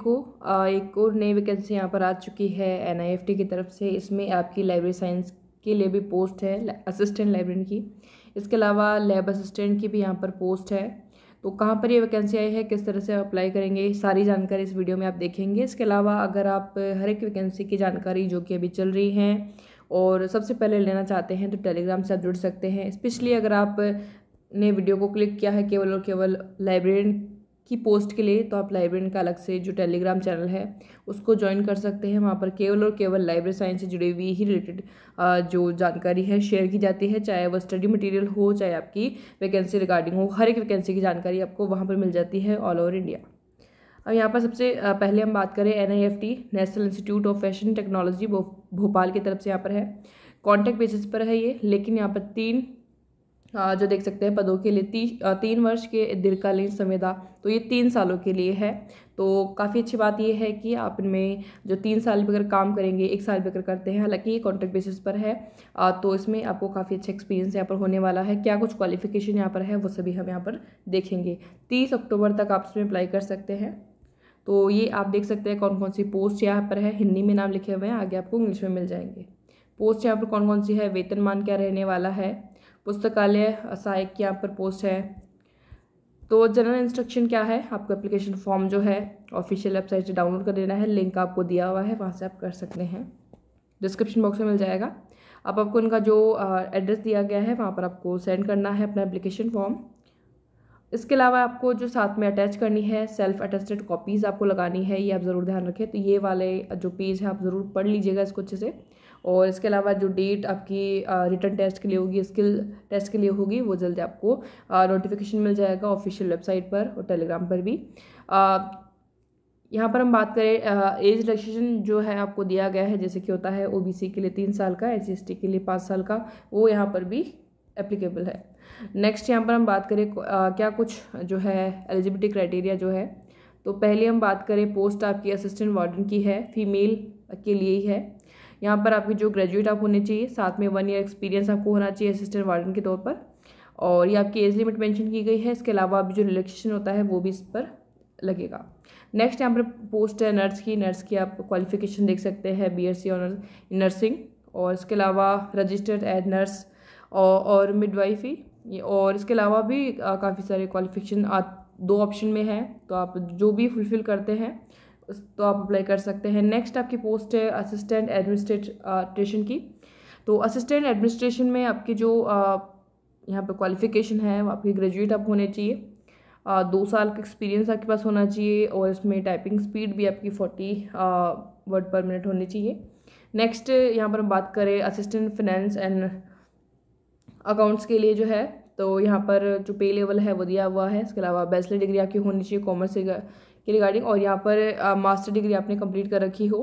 को एक और नई वैकेंसी यहाँ पर आ चुकी है एन की तरफ से इसमें आपकी लाइब्रेरी साइंस के लिए भी पोस्ट है असिस्टेंट लाइब्रेरियन की इसके अलावा लैब असिस्टेंट की भी यहाँ पर पोस्ट है तो कहाँ पर ये वैकेंसी आई है किस तरह से आप अप्लाई करेंगे सारी जानकारी इस वीडियो में आप देखेंगे इसके अलावा अगर आप हर एक वैकेंसी की जानकारी जो कि अभी चल रही हैं और सबसे पहले लेना चाहते हैं तो टेलीग्राम से आप जुड़ सकते हैं स्पेशली अगर आप ने वीडियो को क्लिक किया है केवल और केवल लाइब्रेरियन की पोस्ट के लिए तो आप लाइब्रेरियन का अलग से जो टेलीग्राम चैनल है उसको ज्वाइन कर सकते हैं वहाँ पर केवल और केवल लाइब्रेरी साइंस से जुड़ी हुई ही रिलेटेड जो जानकारी है शेयर की जाती है चाहे वह स्टडी मटेरियल हो चाहे आपकी वैकेंसी रिगार्डिंग हो हर एक वैकेंसी की जानकारी आपको वहाँ पर मिल जाती है ऑल ओवर इंडिया अब यहाँ पर सबसे पहले हम बात करें N National Institute of Fashion Technology Bhopal की तरफ से यहाँ पर है कॉन्टैक्ट बेसिस पर है ये लेकिन यहाँ पर तीन जो देख सकते हैं पदों के लिए ती, तीन वर्ष के दीर्घकालीन संविदा तो ये तीन सालों के लिए है तो काफ़ी अच्छी बात ये है कि आप इनमें जो तीन साल भी अगर काम करेंगे एक साल भी अगर करते हैं हालांकि ये कॉन्ट्रैक्ट बेसिस पर है तो इसमें आपको काफ़ी अच्छा एक्सपीरियंस यहाँ पर होने वाला है क्या कुछ क्वालिफिकेशन यहाँ पर है वो सभी हम यहाँ पर देखेंगे तीस अक्टूबर तक आप इसमें अप्लाई कर सकते हैं तो ये आप देख सकते हैं कौन कौन सी पोस्ट यहाँ पर है हिंदी में नाम लिखे हुए हैं आगे आपको इंग्लिश में मिल जाएंगे पोस्ट यहाँ पर कौन कौन सी है वेतनमान क्या रहने वाला है पुस्तकालय सहायक की यहाँ पर पोस्ट है तो जनरल इंस्ट्रक्शन क्या है आपको एप्लीकेशन फॉर्म जो है ऑफिशियल वेबसाइट से डाउनलोड कर देना है लिंक आपको दिया हुआ है वहाँ से आप कर सकते हैं डिस्क्रिप्शन बॉक्स में मिल जाएगा अब आपको इनका जो एड्रेस दिया गया है वहाँ पर आपको सेंड करना है अपना एप्लीकेशन फॉर्म इसके अलावा आपको जो साथ में अटैच करनी है सेल्फ अटेस्टेड कॉपीज़ आपको लगानी है ये आप ज़रूर ध्यान रखें तो ये वाले जो पेज है आप ज़रूर पढ़ लीजिएगा इसको अच्छे से और इसके अलावा जो डेट आपकी रिटर्न टेस्ट के लिए होगी स्किल टेस्ट के लिए होगी वो जल्दी आपको नोटिफिकेशन मिल जाएगा ऑफिशियल वेबसाइट पर और टेलीग्राम पर भी आ, यहाँ पर हम बात करें एज रजिस्ट्रेशन जो है आपको दिया गया है जैसे कि होता है ओबीसी के लिए तीन साल का एस के लिए पाँच साल का वो यहाँ पर भी एप्लीकेबल है नेक्स्ट यहाँ पर हम बात करें क्या कुछ जो है एलिजिबिलिटी क्राइटेरिया जो है तो पहले हम बात करें पोस्ट आपकी असिस्टेंट वार्डन की है फीमेल के लिए ही है यहाँ पर आपकी जो ग्रेजुएट आप होने चाहिए साथ में वन ईयर एक्सपीरियंस आपको होना चाहिए असिस्टेंट वार्डन के तौर पर और ये आपकी एज लिमिट मेंशन की गई है इसके अलावा अभी जो रिलेक्सेशन होता है वो भी इस पर लगेगा नेक्स्ट यहाँ पर पोस्ट है नर्स की नर्स की आप क्वालिफिकेशन देख सकते हैं बी एस सी और नर्सिंग और इसके अलावा रजिस्टर्ड एज नर्स और, और ही और इसके अलावा भी काफ़ी सारे क्वालिफिकेशन दो ऑप्शन में है तो आप जो भी फुलफ़िल करते हैं तो आप अप्लाई कर सकते हैं नेक्स्ट आपकी पोस्ट है असिस्टेंट एडमिनिस्ट्रेशन की तो असिस्टेंट एडमिनिस्ट्रेशन में आपकी जो यहाँ पर क्वालिफिकेशन है आपकी ग्रेजुएट आप होने चाहिए आ, दो साल का एक्सपीरियंस आपके पास होना चाहिए और इसमें टाइपिंग स्पीड भी आपकी फोर्टी वर्ड पर मिनट होनी चाहिए नेक्स्ट यहाँ पर हम बात करें असिस्टेंट फिनेंस एंड अकाउंट्स के लिए जो है तो यहाँ पर जो पे लेवल है वो दिया हुआ है इसके अलावा बैचलर डिग्री आपकी होनी चाहिए कॉमर्स के रिगार्डिंग और यहाँ पर मास्टर डिग्री आपने कंप्लीट कर रखी हो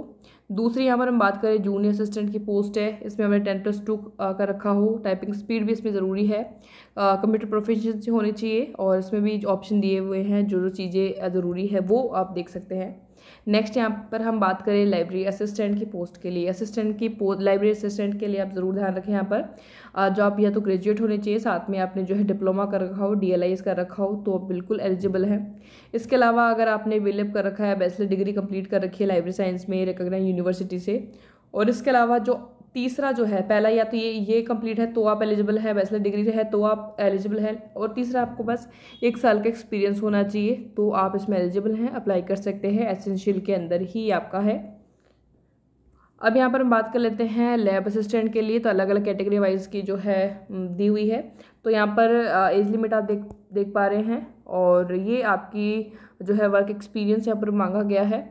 दूसरी यहाँ पर हम बात करें जूनियर असिस्टेंट की पोस्ट है इसमें हमने टेन प्लस टू का रखा हो टाइपिंग स्पीड भी इसमें ज़रूरी है कंप्यूटर प्रोफेशनसी होनी चाहिए और इसमें भी ऑप्शन दिए हुए हैं जो जो चीज़ें ज़रूरी है वो आप देख सकते हैं नेक्स्ट यहाँ पर हम बात करें लाइब्रेरी असिस्टेंट की पोस्ट के लिए असिस्टेंट की पोस्ट लाइब्रेरी असिस्टेंट के लिए आप ज़रूर ध्यान रखें यहाँ पर जो आप या तो ग्रेजुएट होने चाहिए साथ में आपने जो है डिप्लोमा कर रखा हो डी कर रखा हो तो आप बिल्कुल एलिजिबल है इसके अलावा अगर आपने विलअप e कर रखा है बैचलर डिग्री कंप्लीट कर रखी है लाइब्रेरी साइंस में रिकग्नाइज यूनिवर्सिटी से और इसके अलावा जो तीसरा जो है पहला या तो ये ये कंप्लीट है तो आप एलिजिबल है बैचलर डिग्री है तो आप एलिजिबल है और तीसरा आपको बस एक साल का एक्सपीरियंस होना चाहिए तो आप इसमें एलिजिबल हैं अप्लाई कर सकते हैं एसेंशियल के अंदर ही आपका है अब यहाँ पर हम बात कर लेते हैं लैब असिस्टेंट के लिए तो अलग अलग कैटेगरी वाइज की जो है दी हुई है तो यहाँ पर एज लिमिट आप देख देख पा रहे हैं और ये आपकी जो है वर्क एक्सपीरियंस यहाँ पर मांगा गया है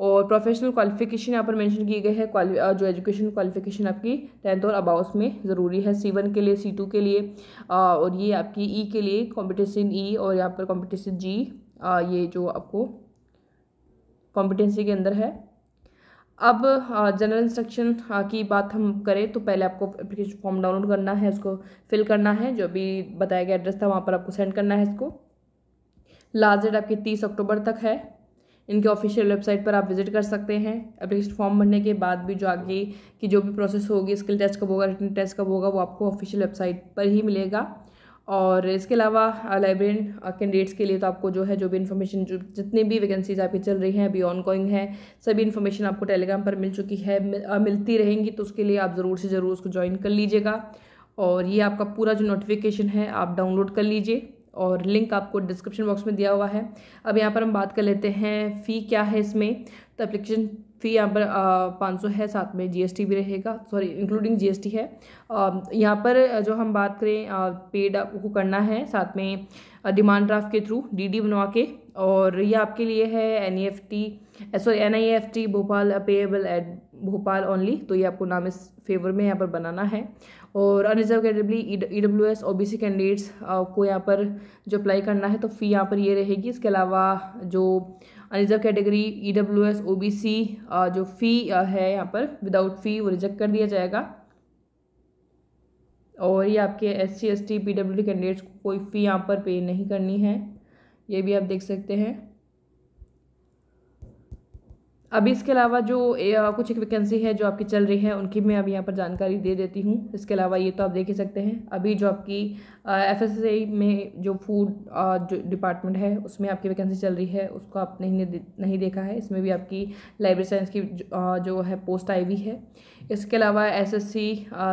और प्रोफेशनल क्वालिफिकेशन यहाँ पर मेंशन की गई है जो एजुकेशन क्वालिफिकेशन आपकी टेंथ और अबाउ में ज़रूरी है सी वन के लिए सी टू के लिए और ये आपकी ई e के लिए कॉम्पिटिशन ई e और यहाँ पर कॉम्पिटिशन जी ये जो आपको कॉम्पिटेंसी के अंदर है अब जनरल इंस्ट्रक्शन की बात हम करें तो पहले आपको एप्लीकेशन फॉर्म डाउनलोड करना है उसको फिल करना है जो भी बताया गया एड्रेस था वहाँ पर आपको सेंड करना है इसको लास्ट डेट आपकी तीस अक्टूबर तक है इनके ऑफिशियल वेबसाइट पर आप विजिट कर सकते हैं एप्लीकेशन फॉर्म भरने के बाद भी जो आगे की जो भी प्रोसेस होगी स्किल टेस्ट कब होगा रिटर्न टेस्ट कब होगा वो आपको ऑफिशियल वेबसाइट पर ही मिलेगा और इसके अलावा लाइब्रेरियन कैंडिडेट्स के लिए तो आपको जो है जो भी इन्फॉर्मेशन जो जितनी भी वैकेंसीज आपकी चल रही हैं अभी ऑन गोइंग है सभी इन्फॉर्मेशन आपको टेलीग्राम पर मिल चुकी है मिलती रहेंगी तो उसके लिए आप ज़रूर से ज़रूर उसको ज्वाइन कर लीजिएगा और ये आपका पूरा जो नोटिफिकेशन है आप डाउनलोड कर लीजिए और लिंक आपको डिस्क्रिप्शन बॉक्स में दिया हुआ है अब यहाँ पर हम बात कर लेते हैं फ़ी क्या है इसमें तो एप्लीकेशन फ़ी यहाँ पर पाँच सौ है साथ में जीएसटी भी रहेगा सॉरी इंक्लूडिंग जीएसटी है यहाँ पर जो हम बात करें पेड आपको करना है साथ में डिमांड ड्राफ्ट के थ्रू डीडी बनवा के और ये आपके लिए है N E F T sorry N I F T Bhopal payable at Bhopal only तो ये आपको नाम इस फेवर में यहाँ पर बनाना है और unreserved category E W S O B C candidates को यहाँ पर जो अप्लाई करना है तो फ़ी यहाँ पर ये रहेगी इसके अलावा जो unreserved category E W S O B C जो फ़ी है यहाँ पर विदाउट फ़ी वो रिजेक्ट कर दिया जाएगा और ये आपके S C S T P W D candidates को कोई फ़ी यहाँ पर पे नहीं करनी है ये भी आप देख सकते हैं अभी इसके अलावा जो कुछ एक वैकेंसी है जो आपकी चल रही है उनकी मैं अभी यहाँ पर जानकारी दे देती हूँ इसके अलावा ये तो आप देख ही सकते हैं अभी जो आपकी एफ एस में जो फूड जो डिपार्टमेंट है उसमें आपकी वैकेंसी चल रही है उसको आप नहीं नहीं देखा है इसमें भी आपकी लाइब्रेरी साइंस की जो है पोस्ट आई हुई है इसके अलावा एसएससी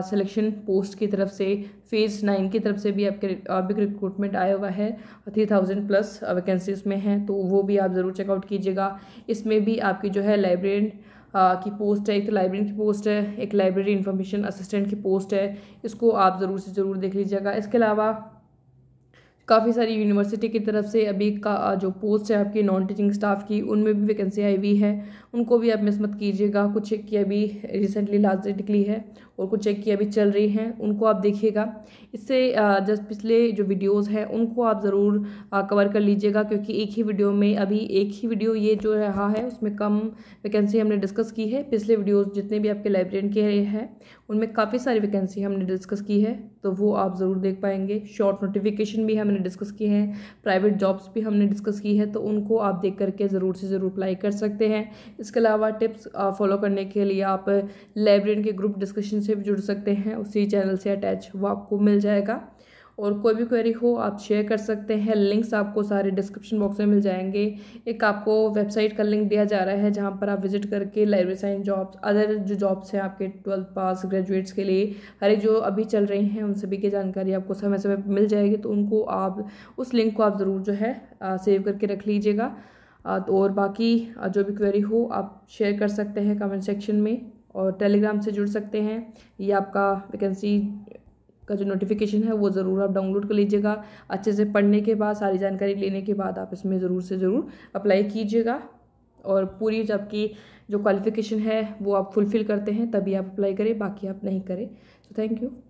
सिलेक्शन पोस्ट की तरफ से फेज़ नाइन की तरफ से भी आपके अभी uh, रिक्रूटमेंट आया हुआ है थ्री थाउजेंड प्लस वैकेंसीज में हैं तो वो भी आप ज़रूर चेकआउट कीजिएगा इसमें भी आपकी जो है लाइब्रेरियन uh, की पोस्ट है एक लाइब्रेरियन तो की पोस्ट है एक लाइब्रेरी इन्फॉर्मेशन असिस्टेंट की पोस्ट है इसको आप ज़रूर से ज़रूर देख लीजिएगा इसके अलावा काफ़ी सारी यूनिवर्सिटी की तरफ से अभी का जो पोस्ट है आपकी नॉन टीचिंग स्टाफ की उनमें भी वैकेंसी आई हुई है उनको भी आप मिस मत कीजिएगा कुछ एक की अभी रिसेंटली लास्ट डेट निकली है और कुछ एक की अभी चल रही हैं उनको आप देखिएगा इससे जस्ट पिछले जो वीडियोस हैं उनको आप ज़रूर कवर कर लीजिएगा क्योंकि एक ही वीडियो में अभी एक ही वीडियो ये जो रहा है उसमें कम वैकेंसी हमने डिस्कस की है पिछले वीडियोज़ जितने भी आपके लाइब्रेरियन के हैं उनमें काफ़ी सारी वैकेंसी हमने डिस्कस की है तो वो आप ज़रूर देख पाएंगे शॉर्ट नोटिफिकेशन भी हमने डिस्कस किए हैं प्राइवेट जॉब्स भी हमने डिस्कस की है तो उनको आप देख करके ज़रूर से ज़रूर अप्लाई कर सकते हैं इसके अलावा टिप्स फॉलो करने के लिए आप लाइब्रेरियन के ग्रुप डिस्कशन से भी जुड़ सकते हैं उसी चैनल से अटैच वो आपको मिल जाएगा और कोई भी क्वेरी हो आप शेयर कर सकते हैं लिंक्स आपको सारे डिस्क्रिप्शन बॉक्स में मिल जाएंगे एक आपको वेबसाइट का लिंक दिया जा रहा है जहाँ पर आप विजिट करके लाइब्रेरी साइन जॉब्स अदर जो जॉब्स हैं आपके ट्वेल्थ पास ग्रेजुएट्स के लिए हर जो अभी चल रही हैं उन सभी की जानकारी आपको समय समय मिल जाएगी तो उनको आप उस लिंक को आप ज़रूर जो है सेव करके रख लीजिएगा तो और बाकी जो भी क्वेरी हो आप शेयर कर सकते हैं कमेंट सेक्शन में और टेलीग्राम से जुड़ सकते हैं ये आपका वैकेंसी का जो नोटिफिकेशन है वो ज़रूर आप डाउनलोड कर लीजिएगा अच्छे से पढ़ने के बाद सारी जानकारी लेने के बाद आप इसमें ज़रूर से ज़रूर अप्लाई कीजिएगा और पूरी आपकी जो क्वालिफिकेशन है वो आप फुलफ़िल करते हैं तभी आप अप्लाई करें बाकी आप नहीं करें तो थैंक यू